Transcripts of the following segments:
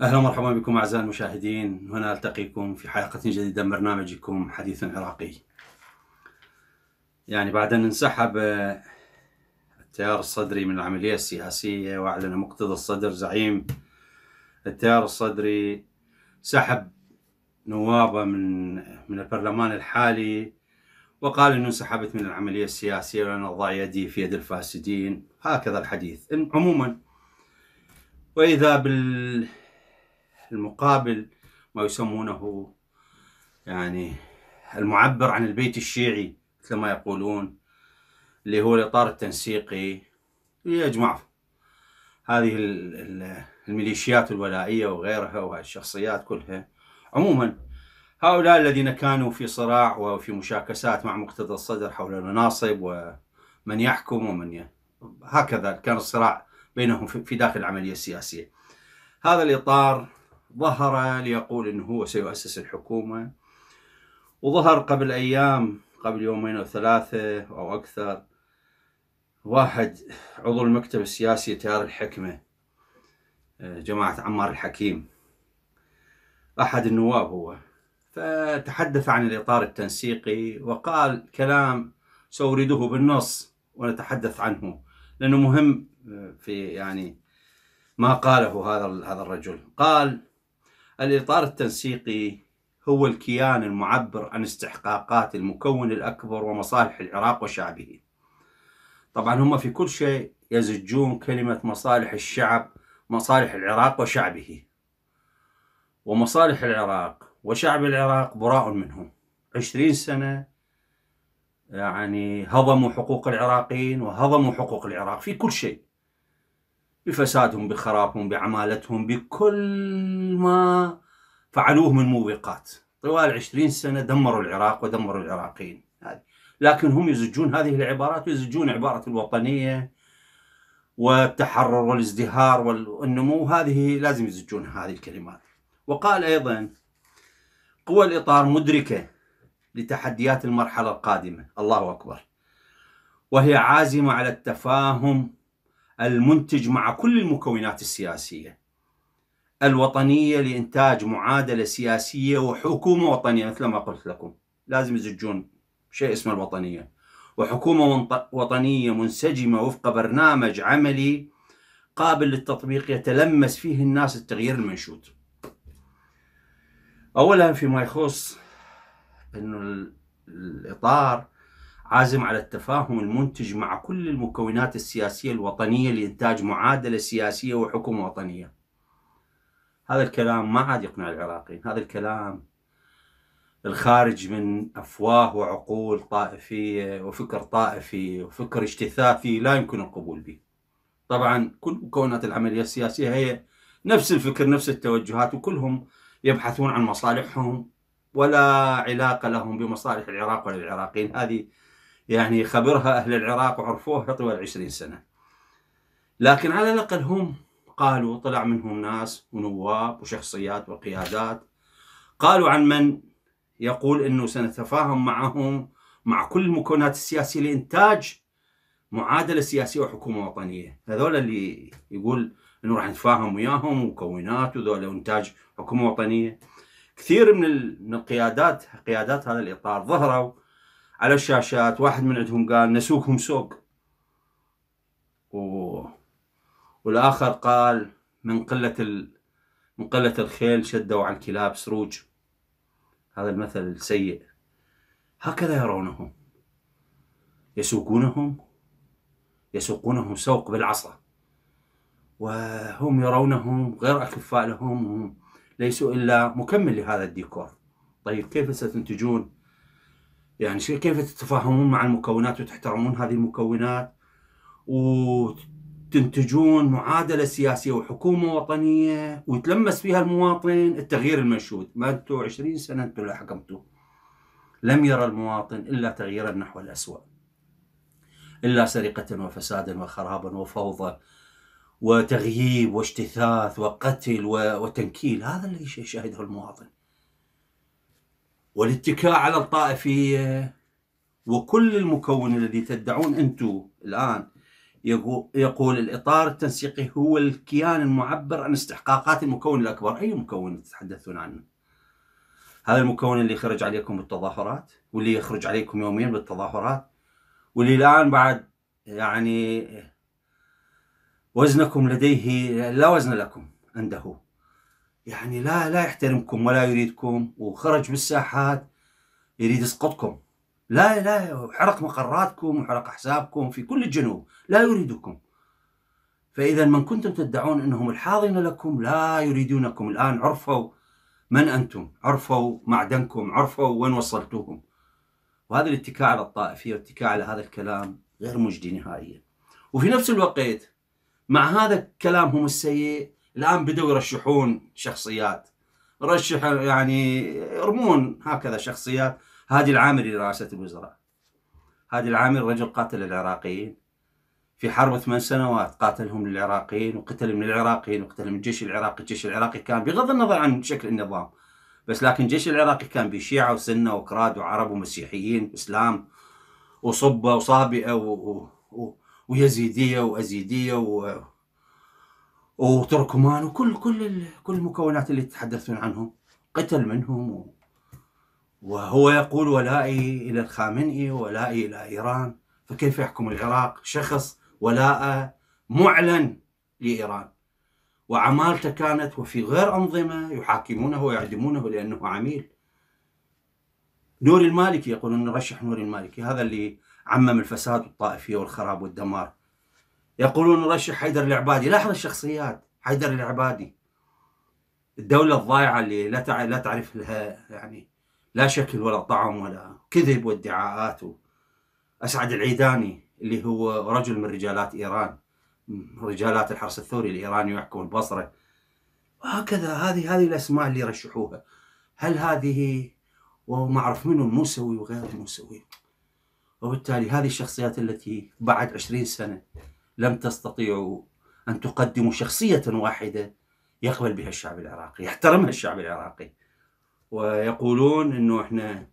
اهلا ومرحبا بكم اعزائي المشاهدين هنا التقيكم في حلقه جديده من برنامجكم حديث عراقي يعني بعد ان انسحب التيار الصدري من العملية السياسية وأعلن مقتدى الصدر زعيم التيار الصدري سحب نوابه من من البرلمان الحالي وقال انه انسحبت من العمليه السياسيه وان اضع يدي في يد الفاسدين هكذا الحديث عموما واذا بالمقابل ما يسمونه يعني المعبر عن البيت الشيعي مثل ما يقولون اللي هو الإطار التنسيقي يجمع هذه الميليشيات الولائية وغيرها وهالشخصيات كلها عموما هؤلاء الذين كانوا في صراع وفي مشاكسات مع مقتدى الصدر حول المناصب ومن يحكم ومن ي... هكذا كان الصراع بينهم في داخل العملية السياسية هذا الإطار ظهر ليقول أنه هو سيؤسس الحكومة وظهر قبل أيام قبل يومين أو ثلاثة أو أكثر واحد عضو المكتب السياسي تيار الحكمة آه، جماعة عمار الحكيم أحد النواب هو فتحدث عن الإطار التنسيقي وقال كلام سأورده بالنص ونتحدث عنه لأنه مهم آه، في يعني ما قاله هذا هذا الرجل قال الإطار التنسيقي هو الكيان المعبر عن استحقاقات المكون الأكبر ومصالح العراق وشعبه طبعا هم في كل شيء يزجون كلمة مصالح الشعب مصالح العراق وشعبه ومصالح العراق وشعب العراق براء منهم عشرين سنة يعني هضموا حقوق العراقيين وهضموا حقوق العراق في كل شيء بفسادهم بخرابهم بعمالتهم بكل ما فعلوه من موبقات طوال عشرين سنة دمروا العراق ودمروا العراقيين لكن هم يزجون هذه العبارات ويزجون عبارة الوطنية والتحرر والازدهار والنمو هذه لازم يزجون هذه الكلمات وقال أيضا قوى الإطار مدركة لتحديات المرحلة القادمة الله أكبر وهي عازمة على التفاهم المنتج مع كل المكونات السياسية الوطنية لإنتاج معادلة سياسية وحكومة وطنية مثل ما قلت لكم لازم يزجون شيء اسمه الوطنية وحكومة وطنية منسجمة وفق برنامج عملي قابل للتطبيق يتلمس فيه الناس التغيير المنشود أولا فيما يخص أنه الإطار عازم على التفاهم المنتج مع كل المكونات السياسية الوطنية لإنتاج معادلة سياسية وحكومة وطنية هذا الكلام ما عاد يقنع العراقيين هذا الكلام الخارج من أفواه وعقول طائفية وفكر طائفي وفكر اجتثاثي لا يمكن القبول به طبعا كل مكونات العملية السياسية هي نفس الفكر نفس التوجهات وكلهم يبحثون عن مصالحهم ولا علاقة لهم بمصالح العراق ولا العراقيين هذه يعني خبرها أهل العراق وعرفوها طوال 20 سنة لكن على الأقل هم قالوا طلع منهم ناس ونواب وشخصيات وقيادات قالوا عن من يقول انه سنتفاهم معهم مع كل المكونات السياسيه لانتاج معادله سياسيه وحكومه وطنيه، هذول اللي يقول انه راح نتفاهم وياهم ومكونات وذول وانتاج حكومه وطنيه. كثير من القيادات قيادات هذا الاطار ظهروا على الشاشات، واحد من عندهم قال نسوقهم سوق. و والآخر قال من قلة ال... من قلة الخيل شدوا عن كلاب سروج هذا المثل السيء هكذا يرونهم يسوقونهم يسوقونهم سوق بالعصا وهم يرونهم غير أكفاء لهم ليسوا إلا مكمل لهذا الديكور طيب كيف ستنتجون يعني كيف تتفاهمون مع المكونات وتحترمون هذه المكونات وت... تنتجون معادله سياسيه وحكومه وطنيه ويتلمس فيها المواطن التغيير المنشود، ما انتم 20 سنه انتم اللي حكمتوا. لم يرى المواطن الا تغييرا نحو الاسوء. الا سرقه وفسادا وخرابا وفوضى وتغييب واجتثاث وقتل وتنكيل، هذا اللي يشاهده المواطن. والاتكاء على الطائفيه وكل المكون الذي تدعون انتم الان يقول الإطار التنسيقي هو الكيان المعبر عن استحقاقات المكون الأكبر أي مكون تتحدثون عنه هذا المكون اللي خرج عليكم بالتظاهرات واللي يخرج عليكم يوميا بالتظاهرات واللي الآن بعد يعني وزنكم لديه لا وزن لكم عنده يعني لا لا يحترمكم ولا يريدكم وخرج بالساحات يريد يسقطكم لا لا حرق مقراتكم وحرق أحسابكم في كل الجنوب لا يريدكم فإذا من كنتم تدعون أنهم الحاضنة لكم لا يريدونكم الآن عرفوا من أنتم عرفوا معدنكم عرفوا وين وصلتوهم وهذا الاتكاء على الطائفية والاتكاء على هذا الكلام غير مجدي نهائيا وفي نفس الوقت مع هذا كلامهم السيء الآن بدأوا يرشحون شخصيات رشح يعني يرمون هكذا شخصيات هادي العامري رأست الوزراء هادي العامري رجل قاتل العراقيين في حرب ثمان سنوات قاتلهم للعراقيين وقتل من العراقيين وقتل من الجيش العراقي الجيش العراقي كان بغض النظر عن شكل النظام بس لكن الجيش العراقي كان بشيعة وسنة وكراد وعرب ومسيحيين وإسلام وصبة وصابئة و... و... و... ويزيدية وأزيدية و... وتركمان وكل كل كل المكونات اللي تتحدثون عنهم قتل منهم و... وهو يقول ولائي إلى الخامنئي ولائي إلى إيران فكيف يحكم العراق شخص ولاء معلن لإيران وعمالته كانت وفي غير أنظمة يحاكمونه ويعدمونه لأنه عميل نور المالكي يقولون نرشح نور المالكي هذا اللي عمم الفساد والطائفية والخراب والدمار يقولون نرشح حيدر العبادي لاحظ الشخصيات حيدر العبادي الدولة الضايعة اللي لا تعرف لها يعني لا شكل ولا طعم ولا كذب وادعاءات أسعد العيداني اللي هو رجل من رجالات إيران رجالات الحرس الثوري الإيراني ويحكم البصرة وهكذا هذه هذه الأسماء اللي رشحوها هل هذه وما أعرف منو الموسوي وغير الموسوي وبالتالي هذه الشخصيات التي بعد عشرين سنة لم تستطيعوا أن تقدموا شخصية واحدة يقبل بها الشعب العراقي يحترمها الشعب العراقي ويقولون انه احنا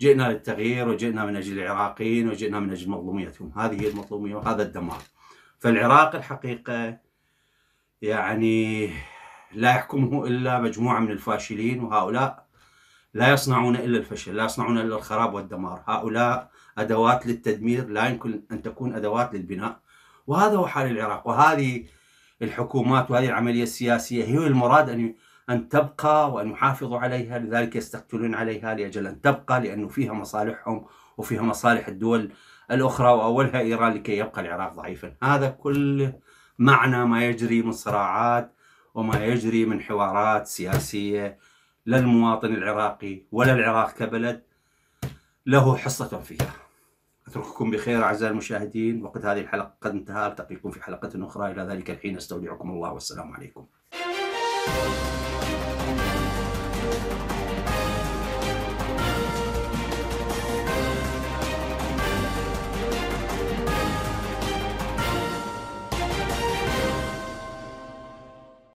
جئنا للتغيير وجئنا من اجل العراقيين وجئنا من اجل مظلوميتهم، هذه هي المظلوميه وهذا الدمار. فالعراق الحقيقه يعني لا يحكمه الا مجموعه من الفاشلين وهؤلاء لا يصنعون الا الفشل، لا يصنعون الا الخراب والدمار، هؤلاء ادوات للتدمير لا يمكن ان تكون ادوات للبناء. وهذا هو حال العراق وهذه الحكومات وهذه العمليه السياسيه هي المراد ان أن تبقى وأن يحافظوا عليها لذلك يستقتلون عليها لأجل أن تبقى لأنه فيها مصالحهم وفيها مصالح الدول الأخرى وأولها إيران لكي يبقى العراق ضعيفا هذا كل معنى ما يجري من صراعات وما يجري من حوارات سياسية للمواطن العراقي ولا العراق كبلد له حصة فيها أترككم بخير أعزائي المشاهدين وقد هذه الحلقة قد انتهى ألتقيكم في حلقة أخرى إلى ذلك الحين أستودعكم الله والسلام عليكم Thank you.